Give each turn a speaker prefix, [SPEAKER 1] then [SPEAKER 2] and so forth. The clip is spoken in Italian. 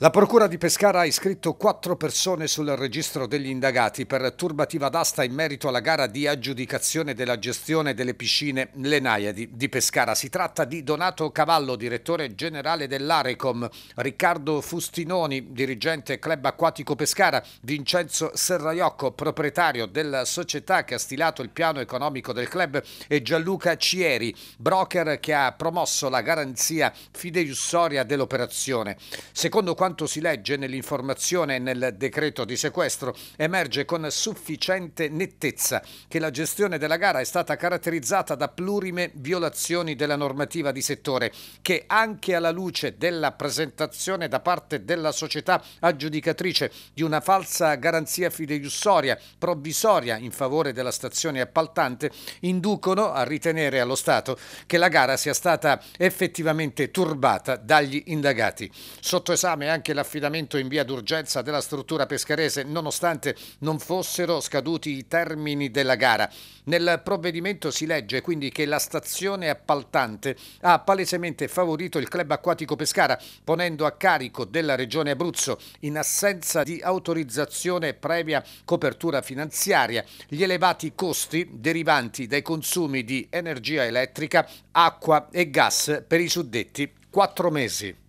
[SPEAKER 1] La Procura di Pescara ha iscritto quattro persone sul registro degli indagati per turbativa d'asta in merito alla gara di aggiudicazione della gestione delle piscine Lenaiadi di Pescara. Si tratta di Donato Cavallo, direttore generale dell'Arecom, Riccardo Fustinoni, dirigente Club Acquatico Pescara, Vincenzo Serraiocco, proprietario della società che ha stilato il piano economico del club e Gianluca Cieri, broker che ha promosso la garanzia fideiussoria dell'operazione. Secondo quanto si legge nell'informazione e nel decreto di sequestro, emerge con sufficiente nettezza che la gestione della gara è stata caratterizzata da plurime violazioni della normativa di settore, che anche alla luce della presentazione da parte della società aggiudicatrice di una falsa garanzia fideiussoria provvisoria in favore della stazione appaltante, inducono a ritenere allo Stato che la gara sia stata effettivamente turbata dagli indagati. Sotto esame anche l'affidamento in via d'urgenza della struttura pescarese nonostante non fossero scaduti i termini della gara. Nel provvedimento si legge quindi che la stazione appaltante ha palesemente favorito il club acquatico Pescara ponendo a carico della regione Abruzzo in assenza di autorizzazione previa copertura finanziaria gli elevati costi derivanti dai consumi di energia elettrica, acqua e gas per i suddetti quattro mesi.